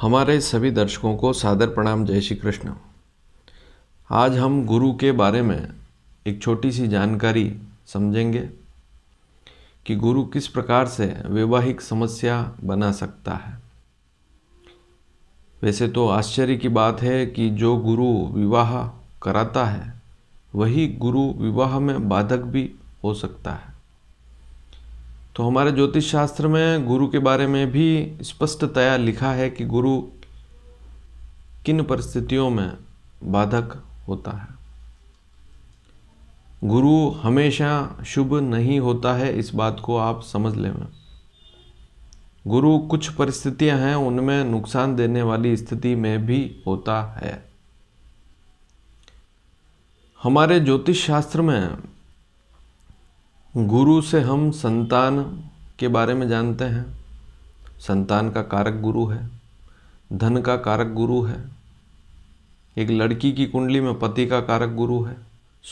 हमारे सभी दर्शकों को सादर प्रणाम जय श्री कृष्ण आज हम गुरु के बारे में एक छोटी सी जानकारी समझेंगे कि गुरु किस प्रकार से वैवाहिक समस्या बना सकता है वैसे तो आश्चर्य की बात है कि जो गुरु विवाह कराता है वही गुरु विवाह में बाधक भी हो सकता है तो हमारे ज्योतिष शास्त्र में गुरु के बारे में भी स्पष्टतया लिखा है कि गुरु किन परिस्थितियों में बाधक होता है गुरु हमेशा शुभ नहीं होता है इस बात को आप समझ लें गुरु कुछ परिस्थितियां हैं उनमें नुकसान देने वाली स्थिति में भी होता है हमारे ज्योतिष शास्त्र में गुरु से हम संतान के बारे में जानते हैं संतान का कारक गुरु है धन का कारक गुरु है एक लड़की की कुंडली में पति का कारक गुरु है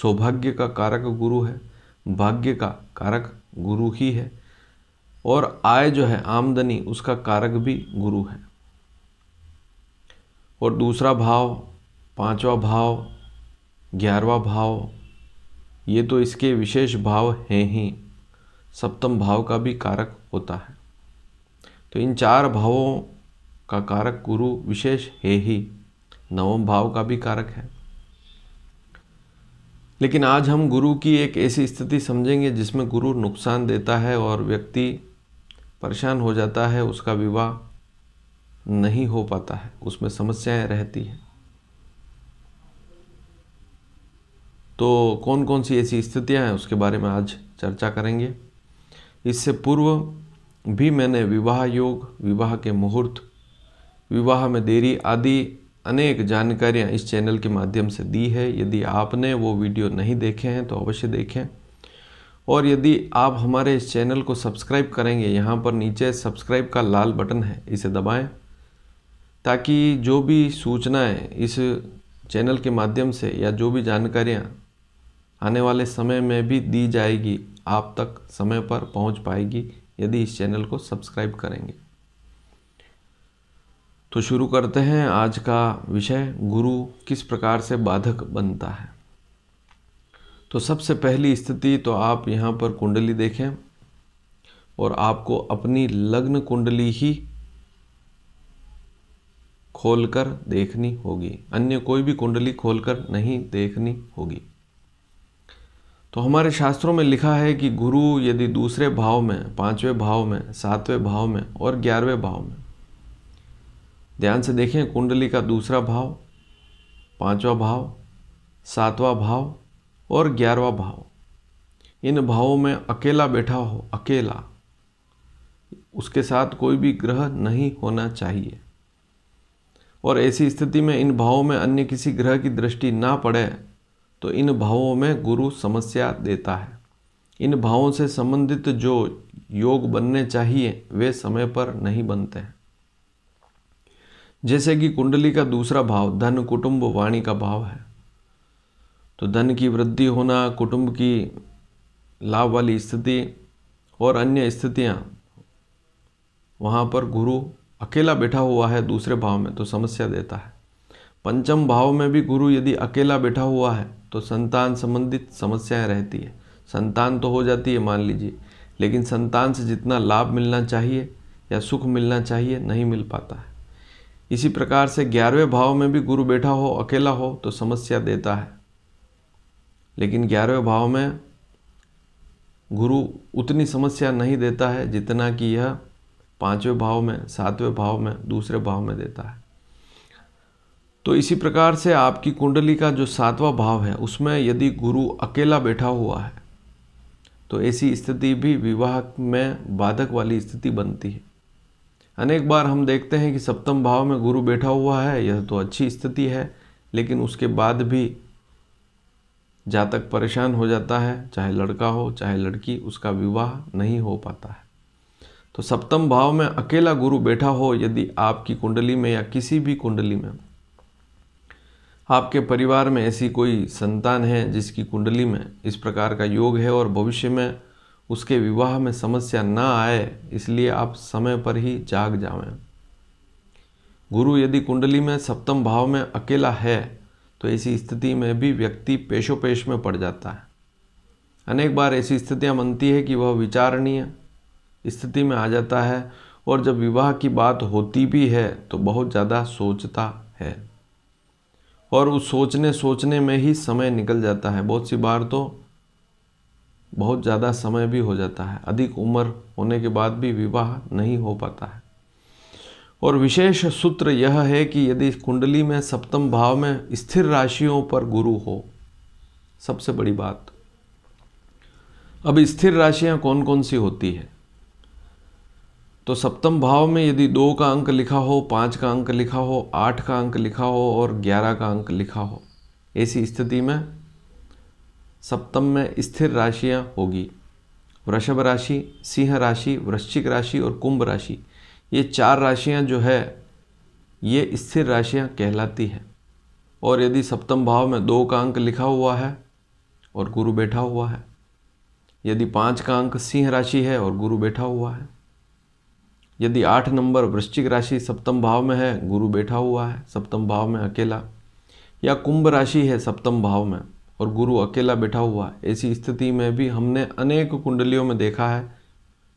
सौभाग्य का कारक गुरु है भाग्य का कारक गुरु ही है और आय जो है आमदनी उसका कारक भी गुरु है और दूसरा भाव पांचवा भाव ग्यारहवा भाव ये तो इसके विशेष भाव हैं ही सप्तम भाव का भी कारक होता है तो इन चार भावों का कारक गुरु विशेष है ही नवम भाव का भी कारक है लेकिन आज हम गुरु की एक ऐसी स्थिति समझेंगे जिसमें गुरु नुकसान देता है और व्यक्ति परेशान हो जाता है उसका विवाह नहीं हो पाता है उसमें समस्याएं रहती हैं तो कौन कौन सी ऐसी स्थितियां हैं उसके बारे में आज चर्चा करेंगे इससे पूर्व भी मैंने विवाह योग विवाह के मुहूर्त विवाह में देरी आदि अनेक जानकारियां इस चैनल के माध्यम से दी है यदि आपने वो वीडियो नहीं देखे हैं तो अवश्य देखें और यदि आप हमारे इस चैनल को सब्सक्राइब करेंगे यहाँ पर नीचे सब्सक्राइब का लाल बटन है इसे दबाएं ताकि जो भी सूचनाएं इस चैनल के माध्यम से या जो भी जानकारियाँ आने वाले समय में भी दी जाएगी आप तक समय पर पहुंच पाएगी यदि इस चैनल को सब्सक्राइब करेंगे तो शुरू करते हैं आज का विषय गुरु किस प्रकार से बाधक बनता है तो सबसे पहली स्थिति तो आप यहाँ पर कुंडली देखें और आपको अपनी लग्न कुंडली ही खोलकर देखनी होगी अन्य कोई भी कुंडली खोलकर नहीं देखनी होगी तो हमारे शास्त्रों में लिखा है कि गुरु यदि दूसरे भाव में पांचवें भाव में सातवें भाव में और ग्यारहवें भाव में ध्यान से देखें कुंडली का दूसरा भाव पांचवा भाव सातवां भाव और ग्यारहवा भाव इन भावों में अकेला बैठा हो अकेला उसके साथ कोई भी ग्रह नहीं होना चाहिए और ऐसी स्थिति में इन भावों में अन्य किसी ग्रह की दृष्टि ना पड़े तो इन भावों में गुरु समस्या देता है इन भावों से संबंधित जो योग बनने चाहिए वे समय पर नहीं बनते हैं जैसे कि कुंडली का दूसरा भाव धन कुटुंब वाणी का भाव है तो धन की वृद्धि होना कुटुंब की लाभ वाली स्थिति और अन्य स्थितियाँ वहाँ पर गुरु अकेला बैठा हुआ है दूसरे भाव में तो समस्या देता है पंचम भाव में भी गुरु यदि अकेला बैठा हुआ है तो संतान संबंधित समस्याएं रहती है संतान तो हो जाती है मान लीजिए लेकिन संतान से जितना लाभ मिलना चाहिए या सुख मिलना चाहिए नहीं मिल पाता है इसी प्रकार से ग्यारहवें भाव में भी गुरु बैठा हो अकेला हो तो समस्या देता है लेकिन ग्यारहवें भाव में गुरु उतनी समस्या नहीं देता है जितना कि यह पाँचवें भाव में सातवें भाव में दूसरे भाव में देता है तो इसी प्रकार से आपकी कुंडली का जो सातवां भाव है उसमें यदि गुरु अकेला बैठा हुआ है तो ऐसी स्थिति भी विवाह में बाधक वाली स्थिति बनती है अनेक बार हम देखते हैं कि सप्तम भाव में गुरु बैठा हुआ है यह तो अच्छी स्थिति है लेकिन उसके बाद भी जातक परेशान हो जाता है चाहे लड़का हो चाहे लड़की उसका विवाह नहीं हो पाता है तो सप्तम भाव में अकेला गुरु बैठा हो यदि आपकी कुंडली में या किसी भी कुंडली में आपके परिवार में ऐसी कोई संतान है जिसकी कुंडली में इस प्रकार का योग है और भविष्य में उसके विवाह में समस्या ना आए इसलिए आप समय पर ही जाग जावें गुरु यदि कुंडली में सप्तम भाव में अकेला है तो ऐसी स्थिति में भी व्यक्ति पेशोपेश में पड़ जाता है अनेक बार ऐसी स्थितियां बनती है कि वह विचारणीय स्थिति में आ जाता है और जब विवाह की बात होती भी है तो बहुत ज़्यादा सोचता है और उस सोचने सोचने में ही समय निकल जाता है बहुत सी बार तो बहुत ज़्यादा समय भी हो जाता है अधिक उम्र होने के बाद भी विवाह नहीं हो पाता है और विशेष सूत्र यह है कि यदि कुंडली में सप्तम भाव में स्थिर राशियों पर गुरु हो सबसे बड़ी बात अब स्थिर राशियां कौन कौन सी होती है तो सप्तम भाव में यदि दो का अंक लिखा हो पाँच का अंक लिखा हो आठ का अंक लिखा हो और ग्यारह का अंक लिखा हो ऐसी स्थिति में सप्तम में स्थिर राशियाँ होगी वृषभ राशि सिंह राशि वृश्चिक राशि और कुंभ राशि ये चार राशियाँ जो है ये स्थिर राशियाँ कहलाती हैं और यदि सप्तम भाव में दो का अंक लिखा हुआ है और गुरु बैठा हुआ है यदि पाँच का अंक सिंह राशि है और गुरु बैठा हुआ है यदि आठ नंबर वृश्चिक राशि सप्तम भाव में है गुरु बैठा हुआ है सप्तम भाव में अकेला या कुंभ राशि है सप्तम भाव में और गुरु अकेला बैठा हुआ है ऐसी स्थिति में भी हमने अनेक कुंडलियों में देखा है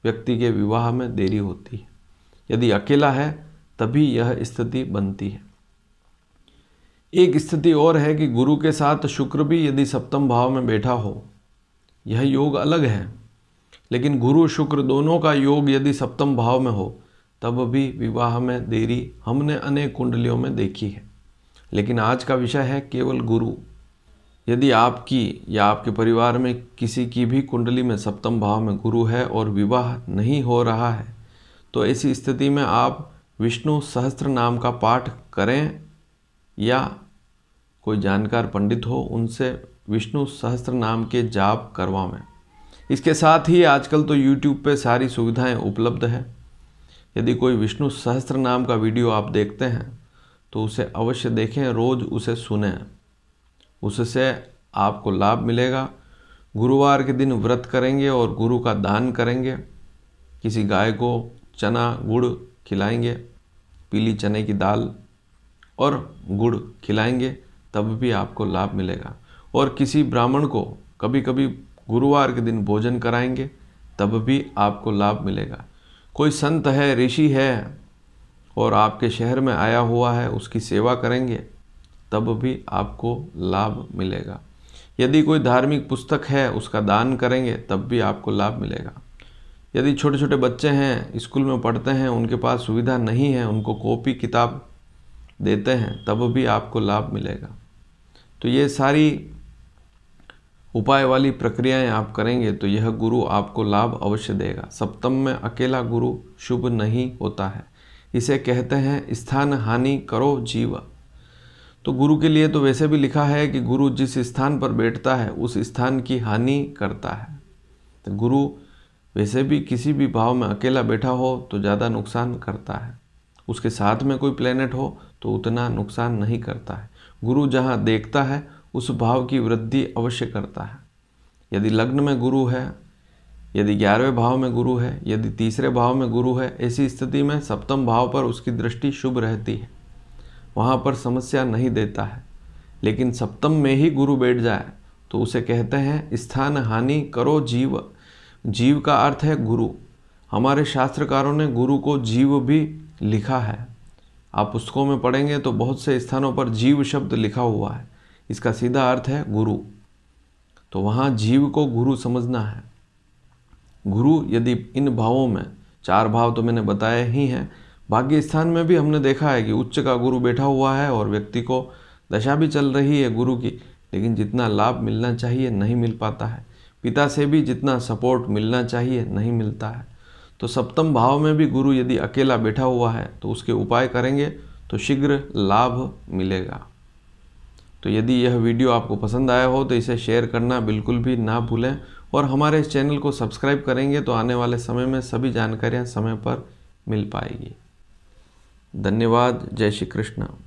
व्यक्ति के विवाह में देरी होती है यदि अकेला है तभी यह स्थिति बनती है एक स्थिति और है कि गुरु के साथ शुक्र भी यदि सप्तम भाव में बैठा हो यह योग अलग है लेकिन गुरु शुक्र दोनों का योग यदि सप्तम भाव में हो तब भी विवाह में देरी हमने अनेक कुंडलियों में देखी है लेकिन आज का विषय है केवल गुरु यदि आपकी या आपके परिवार में किसी की भी कुंडली में सप्तम भाव में गुरु है और विवाह नहीं हो रहा है तो ऐसी स्थिति में आप विष्णु सहस्त्र नाम का पाठ करें या कोई जानकार पंडित हो उनसे विष्णु सहस्त्र नाम के जाप करवावें इसके साथ ही आजकल तो YouTube पे सारी सुविधाएं उपलब्ध है यदि कोई विष्णु सहस्त्र नाम का वीडियो आप देखते हैं तो उसे अवश्य देखें रोज़ उसे सुने उससे आपको लाभ मिलेगा गुरुवार के दिन व्रत करेंगे और गुरु का दान करेंगे किसी गाय को चना गुड़ खिलाएंगे पीली चने की दाल और गुड़ खिलाएंगे तब भी आपको लाभ मिलेगा और किसी ब्राह्मण को कभी कभी गुरुवार के दिन भोजन कराएंगे तब भी आपको लाभ मिलेगा कोई संत है ऋषि है और आपके शहर में आया हुआ है उसकी सेवा करेंगे तब भी आपको लाभ मिलेगा यदि कोई धार्मिक पुस्तक है उसका दान करेंगे तब भी आपको लाभ मिलेगा यदि छोटे छोटे बच्चे हैं स्कूल में पढ़ते हैं उनके पास सुविधा नहीं है उनको कॉपी किताब देते हैं तब भी आपको लाभ मिलेगा तो ये सारी उपाय वाली प्रक्रियाएं आप करेंगे तो यह गुरु आपको लाभ अवश्य देगा सप्तम में अकेला गुरु शुभ नहीं होता है इसे कहते हैं स्थान हानि करो जीव तो गुरु के लिए तो वैसे भी लिखा है कि गुरु जिस स्थान पर बैठता है उस स्थान की हानि करता है तो गुरु वैसे भी किसी भी भाव में अकेला बैठा हो तो ज़्यादा नुकसान करता है उसके साथ में कोई प्लेनेट हो तो उतना नुकसान नहीं करता है गुरु जहाँ देखता है उस भाव की वृद्धि अवश्य करता है यदि लग्न में गुरु है यदि ग्यारहवें भाव में गुरु है यदि तीसरे भाव में गुरु है ऐसी स्थिति में सप्तम भाव पर उसकी दृष्टि शुभ रहती है वहाँ पर समस्या नहीं देता है लेकिन सप्तम में ही गुरु बैठ जाए तो उसे कहते हैं स्थान हानि करो जीव जीव का अर्थ है गुरु हमारे शास्त्रकारों ने गुरु को जीव भी लिखा है आप पुस्तकों में पढ़ेंगे तो बहुत से स्थानों पर जीव शब्द लिखा हुआ है इसका सीधा अर्थ है गुरु तो वहाँ जीव को गुरु समझना है गुरु यदि इन भावों में चार भाव तो मैंने बताए ही हैं भाग्य स्थान में भी हमने देखा है कि उच्च का गुरु बैठा हुआ है और व्यक्ति को दशा भी चल रही है गुरु की लेकिन जितना लाभ मिलना चाहिए नहीं मिल पाता है पिता से भी जितना सपोर्ट मिलना चाहिए नहीं मिलता है तो सप्तम भाव में भी गुरु यदि अकेला बैठा हुआ है तो उसके उपाय करेंगे तो शीघ्र लाभ मिलेगा तो यदि यह वीडियो आपको पसंद आया हो तो इसे शेयर करना बिल्कुल भी ना भूलें और हमारे इस चैनल को सब्सक्राइब करेंगे तो आने वाले समय में सभी जानकारियाँ समय पर मिल पाएगी धन्यवाद जय श्री कृष्ण